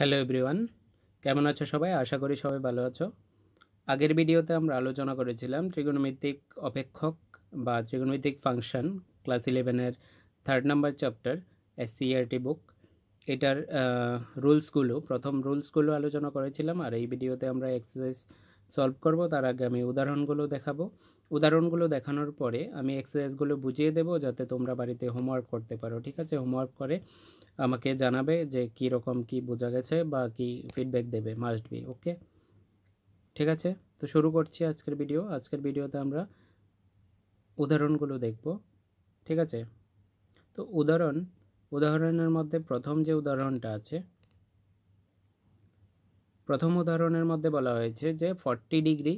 hello everyone কেমন আছো সবাই আশা করি সবাই ভালো আছো আগের ভিডিওতে আমরা আলোচনা করেছিলাম ত্রিগোণমিতিক অপেক্ষক বা ত্রিগোণমিতিক ফাংশন ক্লাস ইলেভেনের third number chapter S SCERT book এটার রুলসগুলো প্রথম রুলসগুলো আলোচনা করেছিলাম আর এই ভিডিওতে আমরা এক্সারসাইজ সলভ করব তার আগে আমি উদাহরণগুলো দেখাবো উদাহরণগুলো দেখানোর পরে আমি এক্সারসাইজগুলো বুঝিয়ে দেবো যাতে তোমরা বাড়িতে হোমওয়ার্ক করতে পারো ঠিক আছে হোমওয়ার্ক করে আমাকে জানাবে যে কি রকম কি বোঝা গেছে বা কি ফিডব্যাক দেবে মাস্ট বি ওকে ঠিক আছে তো শুরু করছি আজকের ভিডিও আজকের ভিডিওতে আমরা উদাহরণগুলো দেখব ঠিক আছে তো উদাহরণ উদাহরণের মধ্যে প্রথম যে উদাহরণটা আছে প্রথম উদাহরণের মধ্যে বলা হয়েছে যে forty degree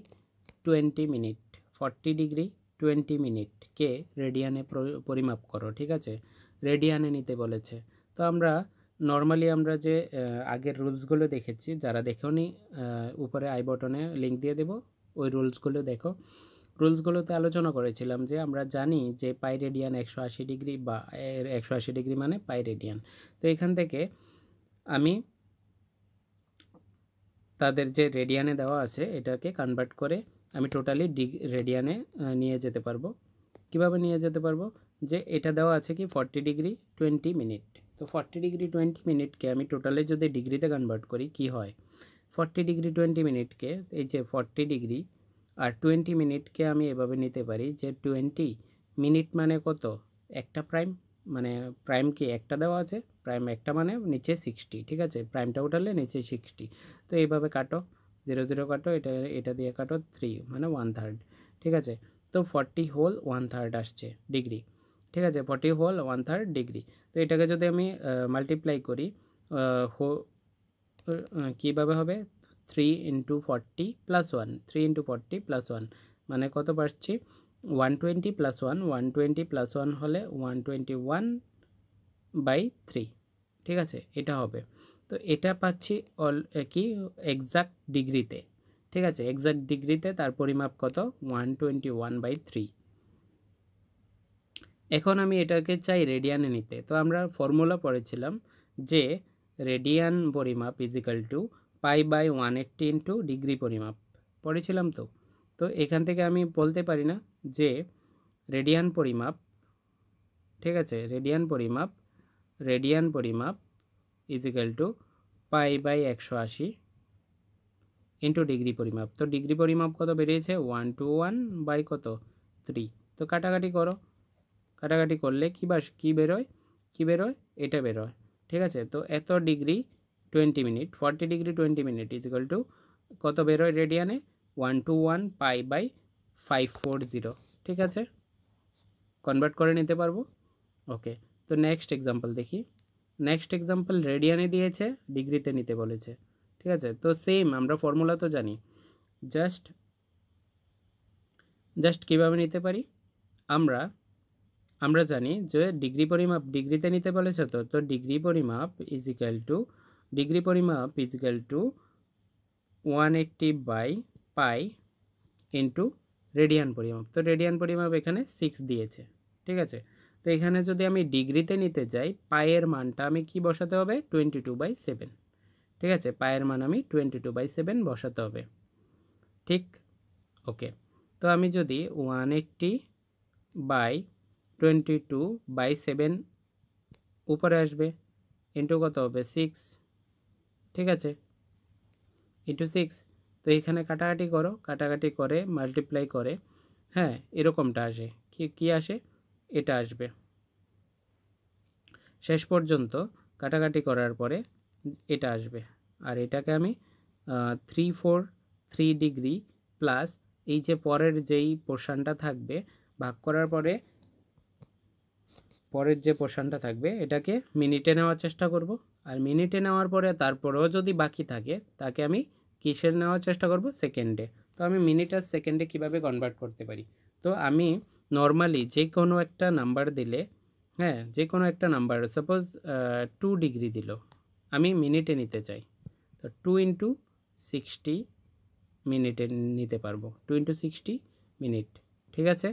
twenty minute forty degree twenty মিনিটকে রেডিয়ানে পরিমাপ করো ঠিক আছে রেডিয়ানে নিতে বলেছে তো আমরা নর্মালি আমরা যে আগের রুলসগুলো দেখেছি যারা দেখেও নি উপরে আই বটনে লিঙ্ক দিয়ে দেব ওই রুলসগুলো দেখো রুলসগুলোতে আলোচনা করেছিলাম যে আমরা জানি যে পাই রেডিয়ান একশো আশি ডিগ্রি বা এর একশো আশি ডিগ্রি মানে পাই রেডিয়ান তো এখান থেকে আমি তাদের যে রেডিয়ানে দেওয়া আছে এটাকে কনভার্ট করে আমি টোটালি রেডিয়ানে নিয়ে যেতে পারবো কিভাবে নিয়ে যেতে পারবো যে এটা দেওয়া আছে কি ফর্টি ডিগ্রি টোয়েন্টি মিনিট তো ফর্টি ডিগ্রি টোয়েন্টি মিনিটকে আমি টোটালে যদি ডিগ্রিতে কনভার্ট করি কি হয় ফর্টি ডিগ্রি টোয়েন্টি মিনিটকে এই যে ফর্টি ডিগ্রি আর টোয়েন্টি মিনিটকে আমি এভাবে নিতে পারি যে টোয়েন্টি মিনিট মানে কত একটা প্রাইম মানে প্রাইম কি একটা দেওয়া আছে প্রাইম একটা মানে নিচে সিক্সটি ঠিক আছে প্রাইমটা উঠালে নিচে সিক্সটি তো এইভাবে কাটো জিরো জিরো কাটো এটা এটা দিয়ে কাটো থ্রি মানে ওয়ান থার্ড ঠিক আছে তো ফর্টি হোল ওয়ান থার্ড আসছে ডিগ্রি ঠিক আছে forty whole one third degree তো এটাকে যদি আমি মাল্টিপ্লাই করি হো কীভাবে হবে three into forty plus one three into forty plus one মানে কত পাচ্ছি one twenty plus one one twenty plus one হলে one twenty one by three ঠিক আছে এটা হবে তো এটা পাচ্ছি অল কি এক্সাক্ট ডিগ্রিতে ঠিক আছে এক্সাক্ট ডিগ্রিতে তার পরিমাপ কত one twenty one by three এখন আমি এটাকে চাই রেডিয়ানে নিতে তো আমরা ফর্মুলা পড়েছিলাম যে রেডিয়ান পরিমাপ equal to pi by one eighty into degree পরিমাপ পড়েছিলাম তো তো এখান থেকে আমি বলতে পারি না যে রেডিয়ান পরিমাপ ঠিক আছে রেডিয়ান পরিমাপ রেডিয়ান পরিমাপ ইজিক্যাল টু পাই বাই একশো আশি ইন্টু ডিগ্রি পরিমাপ তো ডিগ্রি পরিমাপ কত বেরিয়েছে ওয়ান টু ওয়ান বাই কত থ্রি তো কাটাকাটি করো কাটাকাটি করলে কী বা কী বেরোয় কী বেরোয় এটা বেরোয় ঠিক আছে তো এত degree twenty minute forty degree twenty minute is equal to কত বেরোয় রেডিয়ানে one two one pi by five four zero ঠিক আছে কনভার্ট করে নিতে পারবো ওকে তো নেক্সট এক্সাম্পল দেখি নেক্সট এক্সাম্পল রেডিয়ানে দিয়েছে ডিগ্রিতে নিতে বলেছে ঠিক আছে তো সেম আমরা ফর্মুলা তো জানি জাস্ট জাস্ট কীভাবে নিতে পারি আমরা আমরা জানি যে ডিগ্রি পরিমাপ ডিগ্রিতে নিতে বলেছে তো তো ডিগ্রি পরিমাপ ইজিক্যাল টু ডিগ্রি পরিমাপ equal to one eighty by pi into radian পরিমাপ তো রেডিয়ান পরিমাপ এখানে সিক্স দিয়েছে ঠিক আছে তো এখানে যদি আমি ডিগ্রিতে নিতে যাই পায়ের মানটা আমি কি বসাতে হবে টোয়েন্টি টু বাই সেভেন ঠিক আছে পায়ের মান আমি টোয়েন্টি টু বাই সেভেন বসাতে হবে ঠিক ওকে তো আমি যদি one eighty by twenty two by seven উপরে আসবে ইন্টু কত হবে সিক্স ঠিক আছে ইন্টু সিক্স তো এখানে কাটাকাটি করো কাটাকাটি করে মাল্টিপ্লাই করে হ্যাঁ এরকমটা আসে কি কি আসে এটা আসবে শেষ পর্যন্ত কাটাকাটি করার পরে এটা আসবে আর এটাকে আমি three four three degree plus এই যে পরের যেই পোর্শানটা থাকবে ভাগ করার পরে পরের যে পোশানটা থাকবে এটাকে মিনিটে নেওয়ার চেষ্টা করব আর মিনিটে নেওয়ার পরে তারপরেও যদি বাকি থাকে তাকে আমি কিসের নেওয়ার চেষ্টা করব সেকেন্ডে তো আমি মিনিট আর সেকেন্ডে কিভাবে কনভার্ট করতে পারি তো আমি নর্মালি যে কোনো একটা নাম্বার দিলে হ্যাঁ যে কোনো একটা নাম্বার সাপোজ টু ডিগ্রি দিল আমি মিনিটে নিতে চাই তো টু ইন্টু সিক্সটি মিনিটে নিতে পারবো টু ইন্টু সিক্সটি মিনিট ঠিক আছে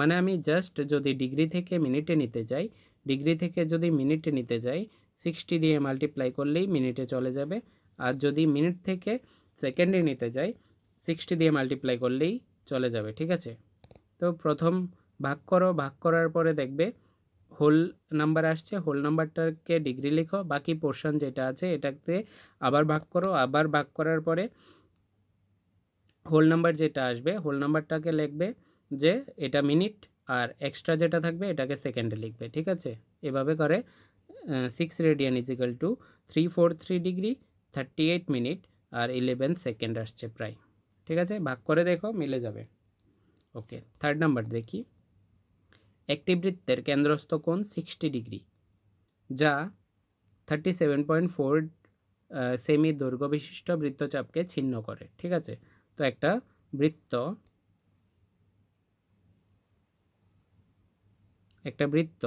মানে আমি জাস্ট যদি ডিগ্রি থেকে মিনিটে নিতে যাই ডিগ্রি থেকে যদি মিনিটে নিতে যাই সিক্সটি দিয়ে মাল্টিপ্লাই করলেই মিনিটে চলে যাবে আর যদি মিনিট থেকে সেকেন্ডে নিতে যাই সিক্সটি দিয়ে মাল্টিপ্লাই করলেই চলে যাবে ঠিক আছে তো প্রথম ভাগ করো ভাগ করার পরে দেখবে হোল নাম্বার আসছে হোল নাম্বারটাকে ডিগ্রি লিখো বাকি পোর্শন যেটা আছে এটাতে আবার ভাগ করো আবার ভাগ করার পরে হোল নাম্বার যেটা আসবে হোল নাম্বারটাকে লিখবে যে এটা মিনিট আর এক্সট্রা যেটা থাকবে এটাকে সেকেন্ডে লিখবে ঠিক আছে এভাবে করে six radian is equal to three four three degree thirty eight minute আর ইলেভেন সেকেন্ড আসছে প্রায় ঠিক আছে ভাগ করে দেখো মিলে যাবে ওকে থার্ড নাম্বার দেখি একটি বৃত্তের কেন্দ্রস্থ কোণ সিক্সটি ডিগ্রি যা থার্টি সেভেন পয়েন্ট ফোর সেমি দৈর্ঘ্য বিশিষ্ট বৃত্তচাপকে ছিন্ন করে ঠিক আছে তো একটা বৃত্ত একটা বৃত্ত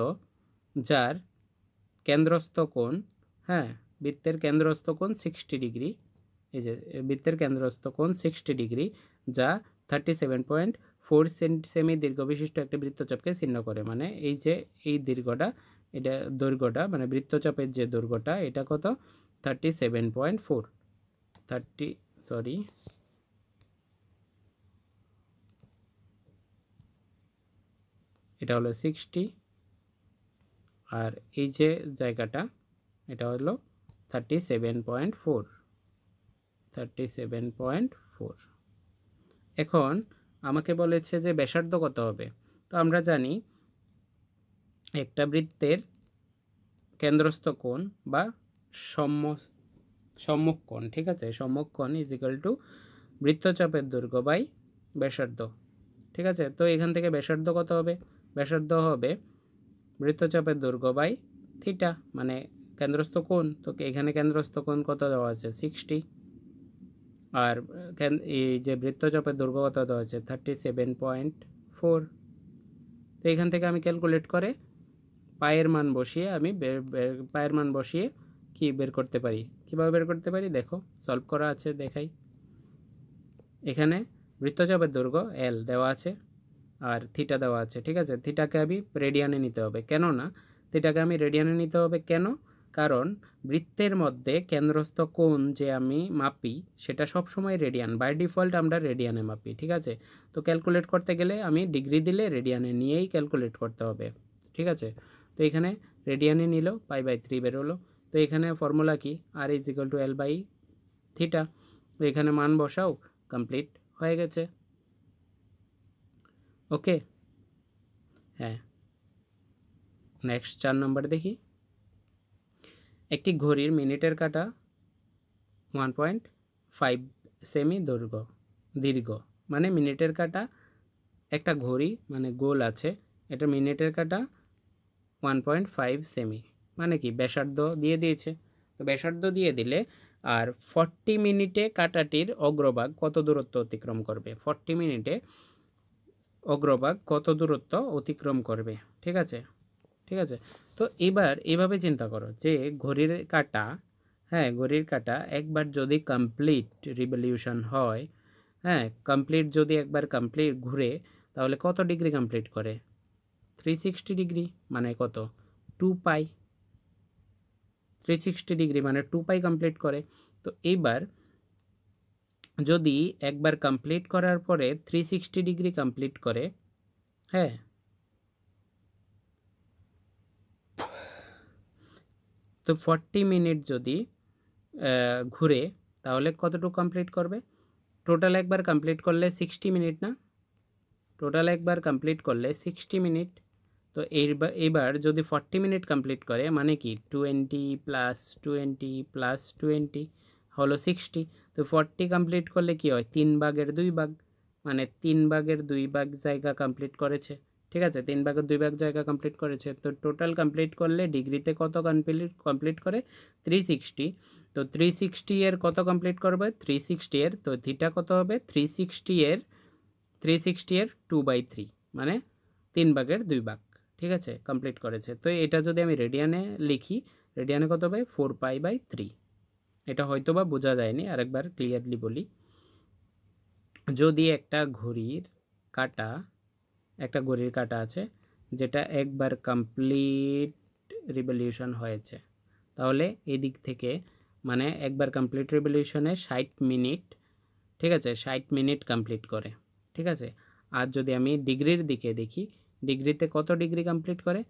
যার কেন্দ্রস্থ কোণ হ্যাঁ বৃত্তের কেন্দ্রস্থ কোণ সিক্সটি ডিগ্রি এই যে বৃত্তের কেন্দ্রস্থ কোণ সিক্সটি ডিগ্রি যা থার্টি সেভেন পয়েন্ট ফোর সেমি দীর্ঘ বিশিষ্ট একটি বৃত্তচাপকে ছিন্ন করে মানে এই যে এই দীর্ঘটা এটা দৈর্ঘ্যটা মানে বৃত্তচাপের যে দৈর্ঘ্যটা এটা কত thirty seven point four thirty sorry এটা হলো সিক্সটি আর এই যে জায়গাটা এটা হলো thirty seven point four thirty seven point four এখন আমাকে বলেছে যে ব্যাসার্ধ কত হবে তো আমরা জানি একটা বৃত্তের কেন্দ্রস্থ কোণ বা সম্ম সম্মুখ কোণ ঠিক আছে সম্মুখ কোণ ইজ ইকাল টু বৃত্তচাপের দুর্গ বাই ব্যাসার্ধ ঠিক আছে তো এখান থেকে ব্যাসার্ধ কত হবে ব্যাসার্ধ হবে বৃত্তচাপের দৈর্ঘ্য বাই থিটা মানে কেন্দ্রস্থ কোণ তো এখানে কেন্দ্রস্থ কোণ কত দেওয়া আছে সিক্সটি আর এই যে বৃত্তচাপের দৈর্ঘ্য কত দেওয়া আছে থার্টি সেভেন পয়েন্ট ফোর তো এখান থেকে আমি ক্যালকুলেট করে পায়ের মান বসিয়ে আমি পায়ের মান বসিয়ে কি বের করতে পারি কীভাবে বের করতে পারি দেখো সলভ করা আছে দেখাই এখানে বৃত্তচাপের দৈর্ঘ্য এল দেওয়া আছে আর থিটা দেওয়া আছে ঠিক আছে থিটাকে আমি রেডিয়ানে নিতে হবে কেননা থিটাকে আমি রেডিয়ানে নিতে হবে কেন কারণ বৃত্তের মধ্যে কেন্দ্রস্থ কোণ যে আমি মাপি সেটা সবসময় রেডিয়ান বাই ডিফল্ট আমরা রেডিয়ানে মাপি ঠিক আছে তো ক্যালকুলেট করতে গেলে আমি ডিগ্রি দিলে রেডিয়ানে নিয়েই ক্যালকুলেট করতে হবে ঠিক আছে তো এখানে রেডিয়ানে নিল পাই বাই থ্রি বেরোলো তো এখানে ফর্মুলা কি r is equal to L by theta তো এখানে মান বসাও কমপ্লিট হয়ে গেছে ওকে হ্যাঁ নেক্সট চার নম্বর দেখি একটি ঘড়ির মিনিটের কাটা ওয়ান পয়েন্ট ফাইভ সেমি দৈর্ঘ্য দীর্ঘ মানে মিনিটের কাটা একটা ঘড়ি মানে গোল আছে এটা মিনিটের কাটা ওয়ান পয়েন্ট ফাইভ সেমি মানে কি ব্যাসার্ধ দিয়ে দিয়েছে তো ব্যাসার্ধ দিয়ে দিলে আর ফর্টি মিনিটে কাটাটির অগ্রভাগ কত দূরত্ব অতিক্রম করবে ফর্টি মিনিটে অগ্রভাগ কত দূরত্ব অতিক্রম করবে ঠিক আছে ঠিক আছে তো এবার এভাবে চিন্তা করো যে ঘড়ির কাটা হ্যাঁ ঘড়ির কাটা একবার যদি কমপ্লিট রিভলিউশন হয় হ্যাঁ কমপ্লিট যদি একবার কমপ্লিট ঘুরে তাহলে কত ডিগ্রি কমপ্লিট করে থ্রি সিক্সটি ডিগ্রি মানে কত two pi three sixty degree মানে টু পাই কমপ্লিট করে তো এইবার যদি একবার কমপ্লিট করার পরে 360 ডিগ্রি কমপ্লিট করে হ্যাঁ তো 40 মিনিট যদি ঘুরে তাহলে কতটুকু কমপ্লিট করবে টোটাল একবার কমপ্লিট করলে 60 মিনিট না টোটাল একবার কমপ্লিট করলে 60 মিনিট তো এবারে এবারে যদি 40 মিনিট কমপ্লিট করে মানে কি 20 + 20 + 20 হলো সিক্সটি তো ফর্টি কমপ্লিট করলে কি হয় তিন ভাগের দুই ভাগ মানে তিন ভাগের দুই ভাগ জায়গা কমপ্লিট করেছে ঠিক আছে তিন ভাগের দুই ভাগ জায়গা কমপ্লিট করেছে তো টোটাল কমপ্লিট করলে ডিগ্রিতে কত কমপ্লিট কমপ্লিট করে থ্রি সিক্সটি তো থ্রি সিক্সটি এর কত কমপ্লিট করবে থ্রি সিক্সটি এর তো থিটা কত হবে থ্রি সিক্সটি এর থ্রি সিক্সটি এর টু বাই থ্রি মানে তিন ভাগের দুই ভাগ ঠিক আছে কমপ্লিট করেছে তো এটা যদি আমি রেডিয়ানে লিখি রেডিয়ানে কত হবে ফোর পাই বাই থ্রি এটা হয়তো বা বোঝা যায়নি আরেকবার ক্লিয়ারলি বলি যদি একটা ঘড়ির কাটা একটা ঘড়ির কাটা আছে যেটা একবার কমপ্লিট রিভলিউশন হয়েছে তাহলে এদিক থেকে মানে একবার কমপ্লিট রিভলিউশনে ষাট মিনিট ঠিক আছে ষাট মিনিট কমপ্লিট করে ঠিক আছে আর যদি আমি ডিগ্রির দিকে দেখি ডিগ্রিতে কত ডিগ্রি কমপ্লিট করে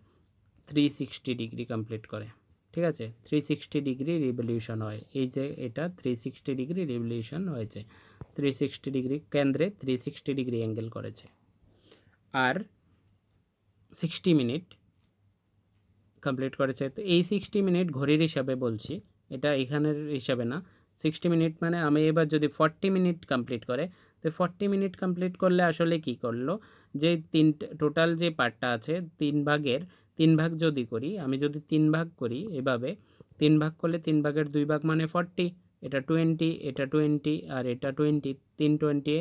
থ্রি সিক্সটি ডিগ্রি কমপ্লিট করে ঠিক আছে থ্রি সিক্সটি ডিগ্রি রিভলিউশন হয় এই যে এটা থ্রি সিক্সটি ডিগ্রি রিভলিউশন হয়েছে থ্রি সিক্সটি ডিগ্রি কেন্দ্রে থ্রি সিক্সটি ডিগ্রি অ্যাঙ্গেল করেছে আর সিক্সটি মিনিট কমপ্লিট করেছে তো এই সিক্সটি মিনিট ঘড়ির হিসাবে বলছি এটা এখানের হিসাবে না সিক্সটি মিনিট মানে আমি এবার যদি ফর্টি মিনিট কমপ্লিট করে তো ফর্টি মিনিট কমপ্লিট করলে আসলে কি করলো যে তিন টোটাল যে পার্টটা আছে তিন ভাগের তিন ভাগ যদি করি আমি যদি তিন ভাগ করি এভাবে তিন ভাগ করলে তিন ভাগের দুই ভাগ মানে ফর্টি এটা টোয়েন্টি এটা টোয়েন্টি আর এটা টোয়েন্টি তিন টোয়েন্টি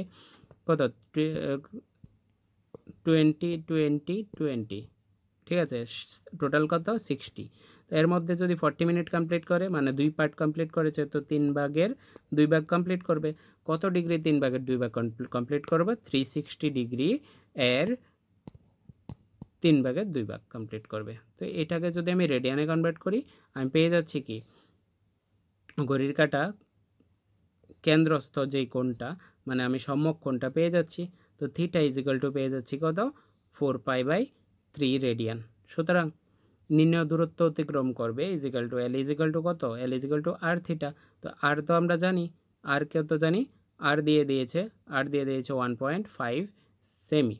কত টোয়েন্টি টোয়েন্টি টোয়েন্টি ঠিক আছে টোটাল কত সিক্সটি তো এর মধ্যে যদি ফর্টি মিনিট কমপ্লিট করে মানে দুই পার্ট কমপ্লিট করেছে তো তিন ভাগের দুই ভাগ কমপ্লিট করবে কত ডিগ্রি তিন ভাগের দুই ভাগ কমপ্লিট করবে থ্রি সিক্সটি ডিগ্রি এর তিন ভাগের দুই ভাগ কমপ্লিট করবে তো এটাকে যদি আমি রেডিয়ানে কনভার্ট করি আমি পেয়ে যাচ্ছি কি ঘড়ির কাটা কেন্দ্রস্থ যেই কোণটা মানে আমি সম্যক কোণটা পেয়ে যাচ্ছি তো থিটা ইজিক্যাল টু পেয়ে যাচ্ছি কত four pi by three radian সুতরাং নিম্ন দূরত্ব অতিক্রম করবে is equal to L is equal to কত L is equal to r theta তো আর তো আমরা জানি আর কেউ তো জানি আর দিয়ে দিয়েছে আর দিয়ে দিয়েছে ওয়ান পয়েন্ট ফাইভ সেমি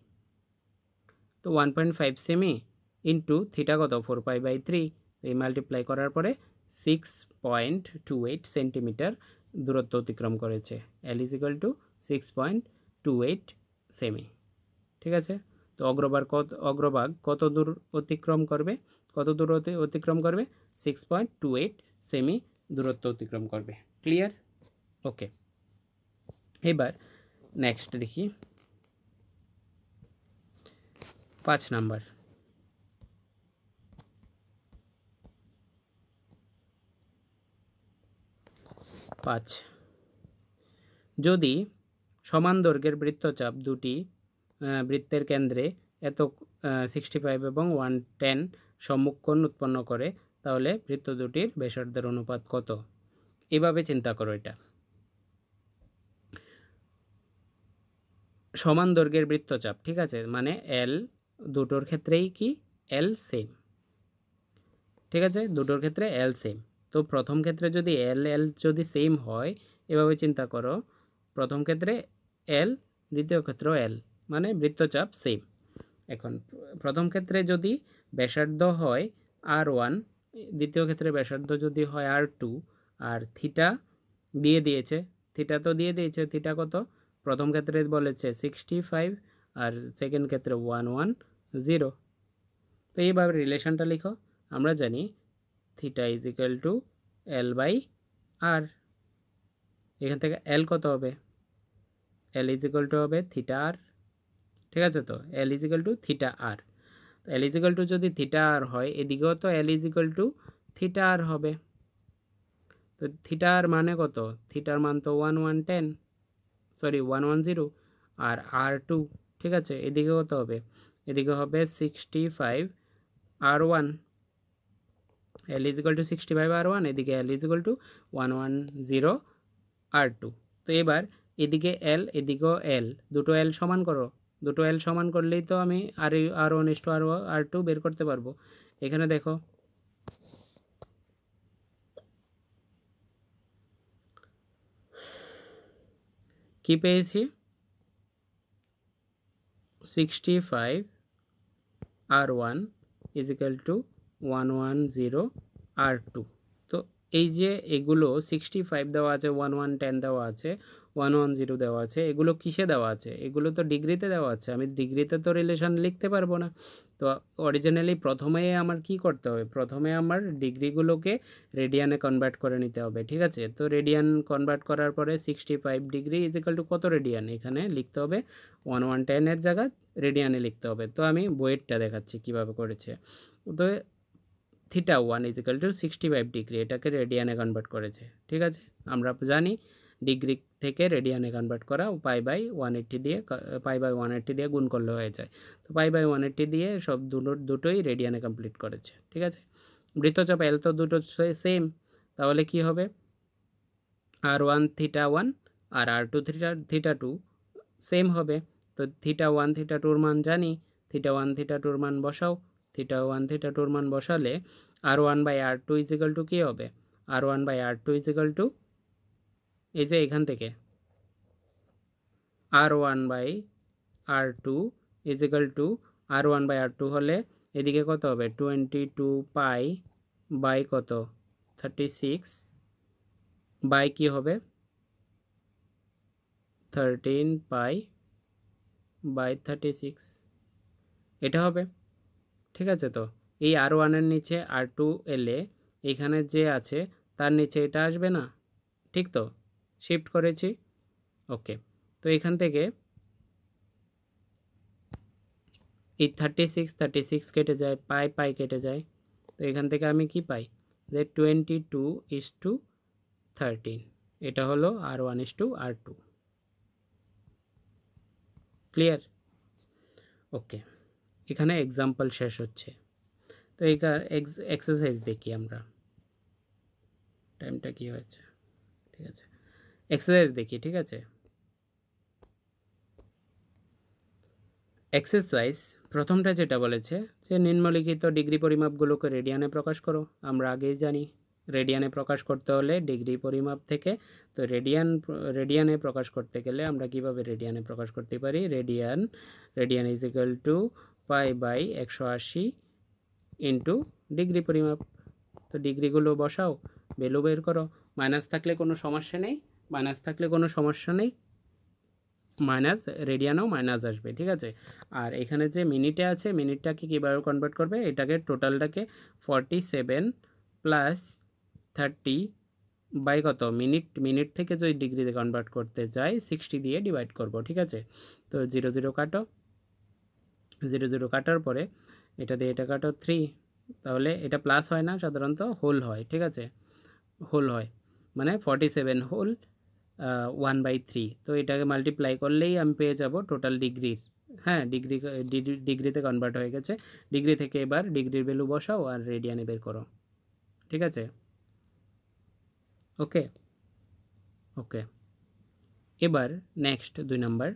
তো ওয়ান পয়েন্ট ফাইভ সেমি ইন্টু থিটা কত ফোর পাই বাই থ্রি তো এই মাল্টিপ্লাই করার পরে six point two eight centimetre দূরত্ব অতিক্রম করেছে L to six point two eight সেমি ঠিক আছে তো অগ্রভাগ কত অগ্রভাগ কত দূর অতিক্রম করবে কত দূর অতিক্রম করবে সিক্স পয়েন্ট টু এইট সেমি দূরত্ব অতিক্রম করবে ক্লিয়ার ওকে এবার নেক্সট দেখি পাঁচ নাম্বার পাঁচ যদি সমান দৈর্ঘ্যের বৃত্তচাপ দুটি বৃত্তের কেন্দ্রে এত সিক্সটি ফাইভ এবং ওয়ান টেন সম্মুখকোণ উৎপন্ন করে তাহলে বৃত্ত দুটির ব্যাসার্ধের অনুপাত কত এভাবে চিন্তা করো এটা সমান দৈর্ঘ্যের বৃত্তচাপ ঠিক আছে মানে এল দুটোর ক্ষেত্রেই কি এল সেম ঠিক আছে দুটোর ক্ষেত্রে এল সেম তো প্রথম ক্ষেত্রে যদি এল এল যদি সেম হয় এভাবে চিন্তা করো প্রথম ক্ষেত্রে এল দ্বিতীয় ক্ষেত্র এল মানে বৃত্তচাপ সেম এখন প্রথম ক্ষেত্রে যদি ব্যাসার্ধ হয় আর ওয়ান দ্বিতীয় ক্ষেত্রে ব্যাসার্ধ যদি হয় আর টু আর থিটা দিয়ে দিয়েছে থিটা তো দিয়ে দিয়েছে থিটা কত প্রথম ক্ষেত্রে বলেছে সিক্সটি ফাইভ আর সেকেন্ড ক্ষেত্রে ওয়ান ওয়ান জিরো তো এইভাবে রিলেশনটা লিখো আমরা জানি theta is equal to L by r এখান থেকে এল কত হবে এল ইজ ইকাল টু হবে থিটা আর ঠিক আছে তো L is equal to theta r L is equal to যদি থিটা আর হয় এদিকেও তো L is equal to theta r হবে তো থিটা আর মানে কত থিটার মান তো one one ten sorry one one zero r r two ঠিক আছে এদিকে কত হবে এদিকে হবে sixty five r one L two sixty five r one এদিকে L two one one zero r two তো এবার এদিকে এল এদিকেও এল দুটো এল সমান করো দুটো এল সমান করলেই তো আমি আর r one is to r r two বের করতে পারবো এখানে দেখো কী পেয়েছি 65 R1 is equal to 110 R2 তো এই যে এগুলো 65 দেওয়া আছে 1110 দেওয়া আছে 110 দেওয়া আছে এগুলো কিসে দেওয়া আছে এগুলো তো ডিগ্রিতে দেওয়া আছে আমি ডিগ্রিতে তো রিলেশন লিখতে পারবো না তো অরিজিনালি প্রথমে আমার কি করতে হবে প্রথমে আমার ডিগ্রিগুলোকে রেডিয়ানে কনভার্ট করে নিতে হবে ঠিক আছে তো রেডিয়ান কনভার্ট করার পরে sixty five degree is equal to কত রেডিয়ান এখানে লিখতে হবে ওয়ান ওয়ান টেনের জায়গা রেডিয়ানে লিখতে হবে তো আমি বইয়েরটা দেখাচ্ছি কিভাবে করেছে তো theta one is equal to sixty five degree এটাকে রেডিয়ানে কনভার্ট করেছে ঠিক আছে আমরা জানি ডিগ্রি থেকে রেডিয়ানে কনভার্ট করা পাই বাই ওয়ান এইট্টি দিয়ে পাই বাই ওয়ান এইট্টি দিয়ে গুণ করলে হয়ে যায় তো পাই বাই ওয়ান এইট্টি দিয়ে সব দুটো দুটোই রেডিয়ানে কমপ্লিট করেছে ঠিক আছে বৃত্তচাপ এল তো দুটো সেম তাহলে কি হবে r one theta one r r two theta theta two same হবে তো থিটা ওয়ান থিটা টুর মান জানি থিটা ওয়ান থিটা টুর মান বসাও থিটা ওয়ান থিটা টুর মান বসালে r one by r two is equal to কী হবে r one by r two is equal to এই যে এখান থেকে r one by r two is equal to r one by r two হলে এদিকে কত হবে টোয়েন্টি টু পাই বাই কত থার্টি সিক্স বাই কী হবে thirteen pi by thirty six এটা হবে ঠিক আছে তো এই আর ওয়ানের নিচে আর টু এলে এখানে যে আছে তার নিচে এটা আসবে না ঠিক তো শিফট করেছি ওকে তো এখান থেকে এই থার্টি সিক্স থার্টি সিক্স কেটে যায় পাই পাই কেটে যায় তো এখান থেকে আমি কি পাই যে twenty two is to thirteen এটা হলো r one is to r two clear okay এখানে এক্সাম্পল শেষ হচ্ছে তো এইটা এক্সারসাইজ দেখি আমরা টাইমটা কি হয়েছে ঠিক আছে এক্সারসাইজ দেখি ঠিক আছে এক্সারসাইজ প্রথমটা যেটা বলেছে যে নিম্নলিখিত ডিগ্রি পরিমাপগুলোকে রেডিয়ানে প্রকাশ করো আমরা আগেই জানি রেডিয়ানে প্রকাশ করতে হলে ডিগ্রি পরিমাপ থেকে তো রেডিয়ান রেডিয়ানে প্রকাশ করতে গেলে আমরা কিভাবে রেডিয়ানে প্রকাশ করতে পারি radian radian is equal to pi by একশো আশি ইন্টু ডিগ্রি পরিমাপ তো ডিগ্রিগুলো বসাও বেলু বের করো মাইনাস থাকলে কোনো সমস্যা নেই মাইনাস থাকলে কোনো সমস্যা নেই মাইনাস রেডিয়ানও মাইনাস আসবে ঠিক আছে আর এখানে যে মিনিটে আছে মিনিটটাকে কীভাবে কনভার্ট করবে এটাকে টোটালটাকে forty seven plus thirty by কত মিনিট মিনিট থেকে যদি ডিগ্রিতে কনভার্ট করতে যাই সিক্সটি দিয়ে ডিভাইড করব ঠিক আছে তো জিরো জিরো কাটো জিরো জিরো কাটার পরে এটা দিয়ে এটা কাটো থ্রি তাহলে এটা প্লাস হয় না সাধারণত হোল হয় ঠিক আছে হোল হয় মানে forty seven whole one by three তো এটাকে মাল্টিপ্লাই করলেই আমি পেয়ে যাব টোটাল ডিগ্রির হ্যাঁ ডিগ্রি ডিগ্রিতে কনভার্ট হয়ে গেছে ডিগ্রি থেকে এবার ডিগ্রির ভ্যালু বসাও আর রেডিয়ানে বের করো ঠিক আছে ওকে ওকে এবার নেক্সট দুই নাম্বার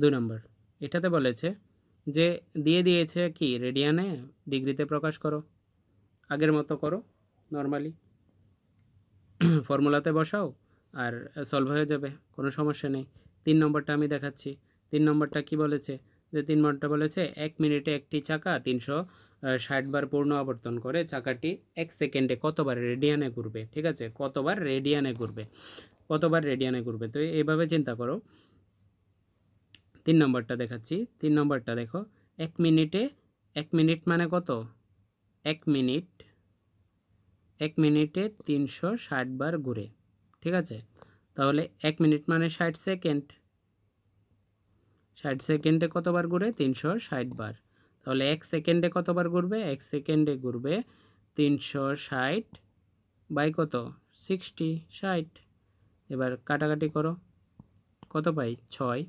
দুই নম্বর এটাতে বলেছে যে দিয়ে দিয়েছে কি রেডিয়ানে ডিগ্রিতে প্রকাশ করো আগের মতো করো নর্মালি ফর্মুলাতে বসাও আর সলভ হয়ে যাবে কোনো সমস্যা নেই তিন নম্বরটা আমি দেখাচ্ছি তিন নম্বরটা কি বলেছে যে তিন নম্বরটা বলেছে এক মিনিটে একটি চাকা তিনশো ষাট বার পূর্ণ আবর্তন করে চাকাটি এক সেকেন্ডে কতবার রেডিয়ানে ঘুরবে ঠিক আছে কতবার রেডিয়ানে ঘুরবে কতবার রেডিয়ানে ঘুরবে তো এইভাবে চিন্তা করো তিন নম্বরটা দেখাচ্ছি তিন নম্বরটা দেখো এক মিনিটে এক মিনিট মানে কত এক মিনিট এক মিনিটে তিনশো ষাট বার ঘুরে ঠিক আছে তাহলে এক মিনিট মানে ষাট সেকেন্ড ষাট সেকেন্ডে কতবার ঘুরে তিনশো ষাট বার তাহলে এক সেকেন্ডে কতবার ঘুরবে এক সেকেন্ডে ঘুরবে তিনশো ষাট বাই কত সিক্সটি ষাট এবার কাটাকাটি করো কত পাই ছয়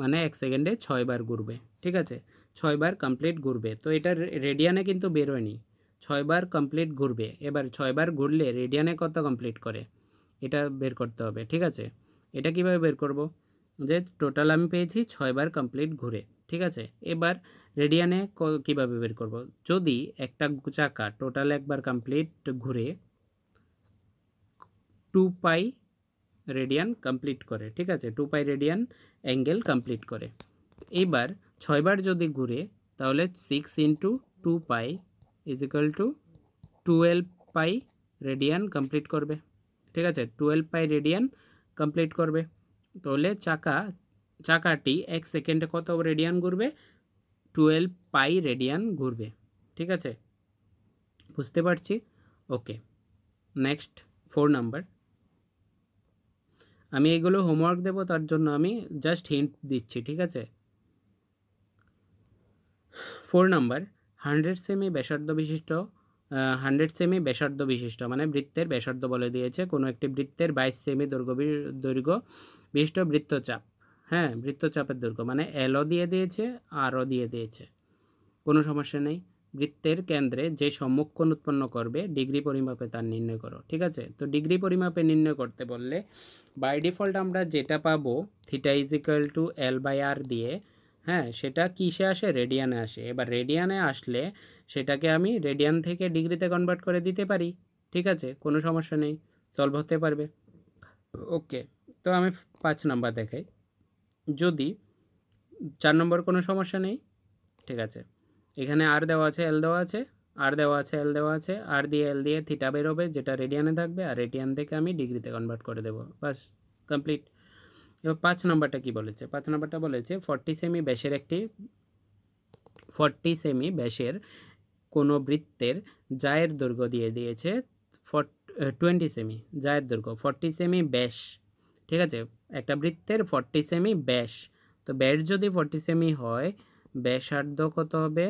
মানে এক সেকেন্ডে ছয়বার ঘুরবে ঠিক আছে ছয়বার কমপ্লিট ঘুরবে তো এটা রেডিয়ানে কিন্তু বেরোয়নি ছয়বার কমপ্লিট ঘুরবে এবার ছয়বার ঘুরলে রেডিয়ানে কত কমপ্লিট করে এটা বের করতে হবে ঠিক আছে এটা কিভাবে বের করব যে টোটাল আমি পেয়েছি ছয়বার কমপ্লিট ঘুরে ঠিক আছে এবার রেডিয়ানে কীভাবে বের করব যদি একটা চাকা টোটাল একবার কমপ্লিট ঘুরে টু পাই রেডিয়ান কমপ্লিট করে ঠিক আছে two pi radian angle complete করে এবার ছয়বার যদি ঘুরে তাহলে six into two pi is equal to twelve pi radian complete করবে ঠিক আছে টুয়েলভ পাই রেডিয়ান কমপ্লিট করবে তাহলে চাকা চাকাটি এক সেকেন্ডে কত রেডিয়ান ঘুরবে টুয়েলভ পাই রেডিয়ান ঘুরবে ঠিক আছে বুঝতে পারছি ওকে নেক্সট ফোর নাম্বার আমি এগুলো হোমওয়ার্ক দেব তার জন্য আমি জাস্ট হিন্ট দিচ্ছি ঠিক আছে ফোর নাম্বার হান্ড্রেড সেমি ব্যাসার্ধ বিশিষ্ট হান্ড্রেড সেমি ব্যাসার্ধ বিশিষ্ট মানে বৃত্তের ব্যাসার্ধ বলে দিয়েছে কোনো একটি বৃত্তের বাইশ সেমি দৈর্ঘ্য দৈর্ঘ্য বিশিষ্ট বৃত্তচাপ হ্যাঁ বৃত্তচাপের দৈর্ঘ্য মানে এলও দিয়ে দিয়েছে আরও দিয়ে দিয়েছে কোনো সমস্যা নেই বৃত্তের কেন্দ্রে যে সম্মুক্ষণ উৎপন্ন করবে ডিগ্রি পরিমাপে তার নির্ণয় করো ঠিক আছে তো ডিগ্রি পরিমাপে নির্ণয় করতে বললে বাই ডিফল্ট আমরা যেটা পাবো theta is equal to L by r দিয়ে হ্যাঁ সেটা কিসে আসে রেডিয়ানে আসে এবার রেডিয়ানে আসলে সেটাকে আমি রেডিয়ান থেকে ডিগ্রিতে কনভার্ট করে দিতে পারি ঠিক আছে কোনো সমস্যা নেই সলভ হতে পারবে ওকে তো আমি পাঁচ নাম্বার দেখাই যদি চার নম্বর কোনো সমস্যা নেই ঠিক আছে এখানে আর দেওয়া আছে এল দেওয়া আছে আর দেওয়া আছে এল দেওয়া আছে আর দিয়ে এল দিয়ে থিটা বেরোবে যেটা রেডিয়ানে থাকবে আর রেডিয়ান থেকে আমি ডিগ্রিতে কনভার্ট করে দেবো বাস কমপ্লিট এবার পাঁচ নাম্বারটা কি বলেছে পাঁচ নাম্বারটা বলেছে ফর্টি সেমি ব্যাসের একটি ফর্টি সেমি ব্যাসের কোনো বৃত্তের জায়ের দুর্গ দিয়ে দিয়েছে ফর টোয়েন্টি সেমি জায়ের দুর্গ ফর্টি সেমি ব্যাস ঠিক আছে একটা বৃত্তের ফর্টি সেমি ব্যাস তো ব্যাস যদি ফর্টি সেমি হয় ব্যাসার্ধ কত হবে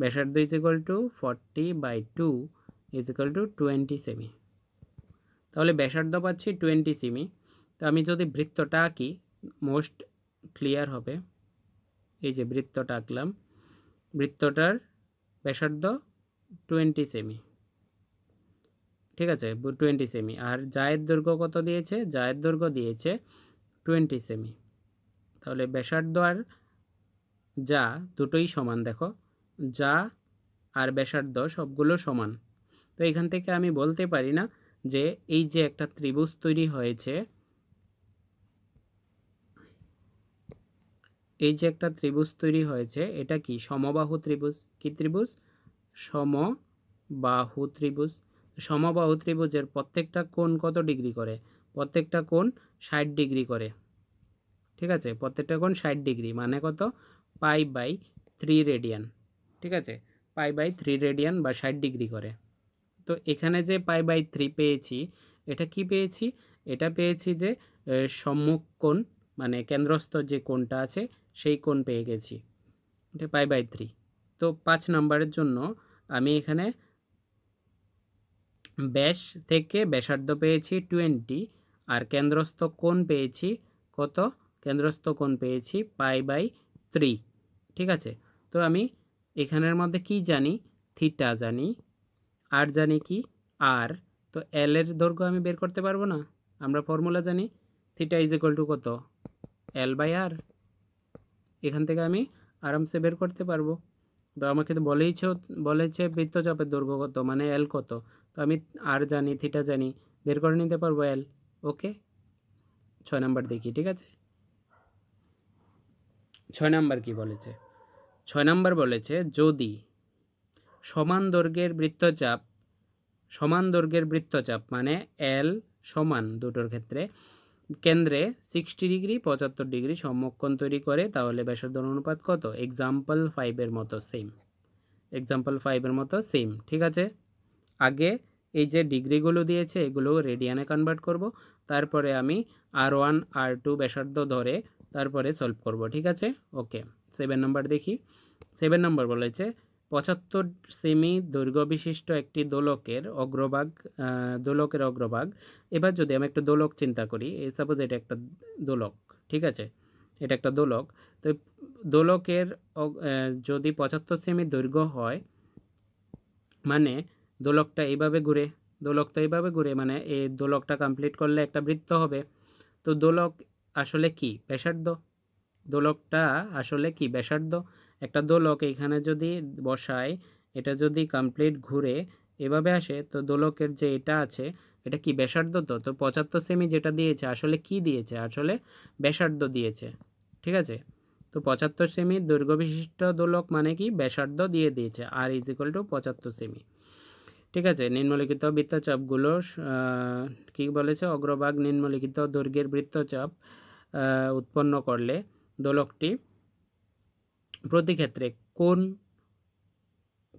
ব্যাসার্ধ is equal to forty by two is equal to twenty সেমি তাহলে ব্যাসার্ধ পাচ্ছি টোয়েন্টি সিমি তো আমি যদি বৃত্তটা আঁকি মোস্ট ক্লিয়ার হবে এই যে বৃত্তটা আঁকলাম বৃত্তটার ব্যাসার্ধ টোয়েন্টি সেমি ঠিক আছে টোয়েন্টি সেমি আর জায়ের দৈর্ঘ্য কত দিয়েছে জায়ের দৈর্ঘ্য দিয়েছে টোয়েন্টি সেমি তাহলে ব্যাসার্ধ আর যা দুটোই সমান দেখো যা আর ব্যাসার্ধ সবগুলো সমান তো এখান থেকে আমি বলতে পারি না যে এই যে একটা ত্রিভুজ তৈরি হয়েছে এই যে একটা ত্রিভুজ তৈরি হয়েছে এটা কি সমবাহু ত্রিভুজ কি ত্রিভুজ সমবাহু ত্রিভুজ সমবাহু ত্রিভুজের প্রত্যেকটা কোণ কত ডিগ্রি করে প্রত্যেকটা কোণ ষাট ডিগ্রি করে ঠিক আছে প্রত্যেকটা কোণ ষাট ডিগ্রি মানে কত পাই বাই থ্রি রেডিয়ান ঠিক আছে পাই বাই থ্রি রেডিয়ান বা ষাট ডিগ্রি করে তো এখানে যে পাই বাই থ্রি পেয়েছি এটা কি পেয়েছি এটা পেয়েছি যে সম্মুখ কোণ মানে কেন্দ্রস্থ যে কোণটা আছে সেই কোণ পেয়ে গেছি এটা পাই বাই থ্রি তো পাঁচ নাম্বারের জন্য আমি এখানে ব্যাস থেকে ব্যাসার্ধ পেয়েছি টোয়েন্টি আর কেন্দ্রস্থ কোণ পেয়েছি কত কেন্দ্রস্থ কোণ পেয়েছি পাই বাই থ্রি ঠিক আছে তো আমি এখানের মধ্যে কি জানি থিটা জানি আর জানি কি আর তো এল এর দৈর্ঘ্য আমি বের করতে পারবো না আমরা ফর্মুলা জানি থিটা ইজ ইকুয়াল টু কত এল বাই আর এখান থেকে আমি আরামসে বের করতে পারবো তো আমাকে তো বলেইছ বলেছে বৃত্তচাপের দৈর্ঘ্য কত মানে এল কত তো আমি আর জানি থিটা জানি বের করে নিতে পারবো এল ওকে ছয় নাম্বার দেখি ঠিক আছে ছয় নাম্বার কি বলেছে ছয় নাম্বার বলেছে যদি সমান দৈর্ঘ্যের বৃত্তচাপ সমান দৈর্ঘ্যের বৃত্তচাপ মানে এল সমান দুটোর ক্ষেত্রে কেন্দ্রে সিক্সটি ডিগ্রি পঁচাত্তর ডিগ্রি সম্মুক্ষণ তৈরি করে তাহলে ব্যাসার্ধ অনুপাত কত এক্সাম্পল ফাইভের মতো সেম এক্সাম্পল ফাইভের মতো সেম ঠিক আছে আগে এই যে ডিগ্রিগুলো দিয়েছে এগুলো রেডিয়ানে কনভার্ট করব তারপরে আমি আর ওয়ান আর টু ব্যাসার্ধ ধরে তারপরে সলভ করব ঠিক আছে ওকে সেভেন নাম্বার দেখি সেভেন নাম্বার বলেছে পঁচাত্তর সেমি দৈর্ঘ্য বিশিষ্ট একটি দোলকের অগ্রভাগ দোলকের অগ্রভাগ এবার যদি আমি একটা দোলক চিন্তা করি এই সাপোজ এটা একটা দোলক ঠিক আছে এটা একটা দোলক তো দোলকের যদি পঁচাত্তর সেমি দৈর্ঘ্য হয় মানে দোলকটা এইভাবে ঘুরে দোলকটা এইভাবে ঘুরে মানে এই দোলকটা কমপ্লিট করলে একটা বৃত্ত হবে তো দোলক আসলে কি ব্যাসার্ধ দোলকটা আসলে কি ব্যাসার্ধ একটা দোলক এখানে যদি বসায় এটা যদি কমপ্লিট ঘুরে এভাবে আসে তো দোলকের যে এটা আছে এটা কি ব্যাসার্ধ তো তো পঁচাত্তর সেমি যেটা দিয়েছে আসলে কি দিয়েছে আসলে ব্যাসার্ধ দিয়েছে ঠিক আছে তো পঁচাত্তর সেমি দৈর্ঘ্য বিশিষ্ট দোলক মানে কি ব্যাসার্ধ দিয়ে দিয়েছে আর ইজ ইকুয়াল টু পঁচাত্তর সেমি ঠিক আছে নিম্নলিখিত বৃত্তচাপগুলো কি বলেছে অগ্রভাগ নিম্নলিখিত দৈর্ঘ্যের বৃত্তচাপ উৎপন্ন করলে দোলকটি প্রতি ক্ষেত্রে কোন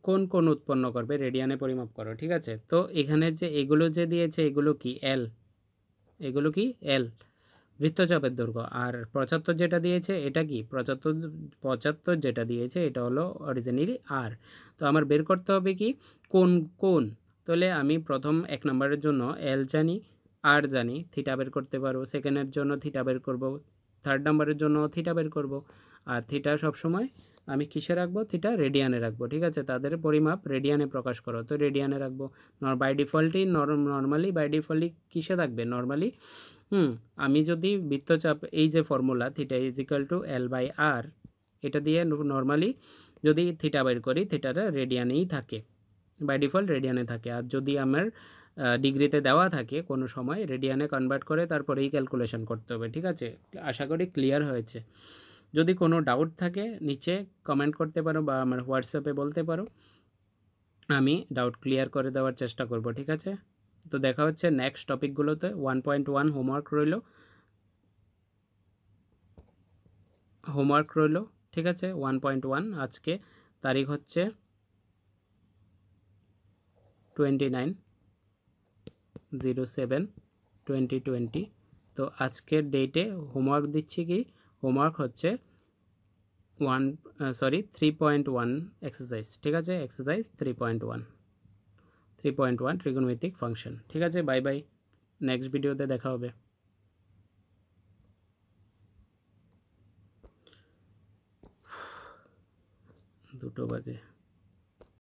কোন কোন উৎপন্ন করবে রেডিয়ানে পরিমাপ করো ঠিক আছে তো এখানে যে এগুলো যে দিয়েছে এগুলো কি এল এগুলো কি এল বৃত্তচাপের দৈর্ঘ্য আর পঁচাত্তর যেটা দিয়েছে এটা কি পঁচাত্তর পঁচাত্তর যেটা দিয়েছে এটা হলো অরিজিনালি আর তো আমার বের করতে হবে কি কোন কোন তাহলে আমি প্রথম এক নম্বরের জন্য এল জানি আর জানি থিটা বের করতে পারবো সেকেন্ডের জন্য থিটা বের করবো থার্ড নাম্বারের জন্য থিটা বের করবো আর থিটা সবসময় আমি কিসে রাখবো থিটা রেডিয়ানে রাখবো ঠিক আছে তাদের পরিমাপ রেডিয়ানে প্রকাশ করো তো রেডিয়ানে রাখবো বাই ডিফল্টই নর্মালি বাই ডিফল্টই কিসে থাকবে নর্মালি হুম আমি যদি বৃত্তচাপ এই যে formula theta is equal to L by R এটা দিয়ে নর্মালি যদি থিটা বের করি থিটাটা রেডিয়ানেই থাকে বাই ডিফল্ট রেডিয়ানে থাকে আর যদি আমার ডিগ্রিতে দেওয়া থাকে কোনো সময় রেডিয়ানে কনভার্ট করে তারপরেই ক্যালকুলেশন করতে হবে ঠিক আছে আশা করি ক্লিয়ার হয়েছে যদি কোনো ডাউট থাকে নিচে কমেন্ট করতে পারো বা আমার হোয়াটসঅ্যাপে বলতে পারো আমি ডাউট ক্লিয়ার করে দেওয়ার চেষ্টা করব ঠিক আছে তো দেখা হচ্ছে নেক্সট টপিকগুলোতে ওয়ান পয়েন্ট ওয়ান হোমওয়ার্ক রইল হোমওয়ার্ক রইল ঠিক আছে ওয়ান পয়েন্ট ওয়ান আজকে তারিখ হচ্ছে twenty nine zero seven twenty twenty তো আজকের ডেটে হোমওয়ার্ক দিচ্ছি কি হোমওয়ার্ক হচ্ছে one sorry three point one exercise ঠিক আছে exercise three point one three point one trigonometric function ঠিক আছে বাই বাই নেক্সট ভিডিওতে দেখা হবে দুটো বাজে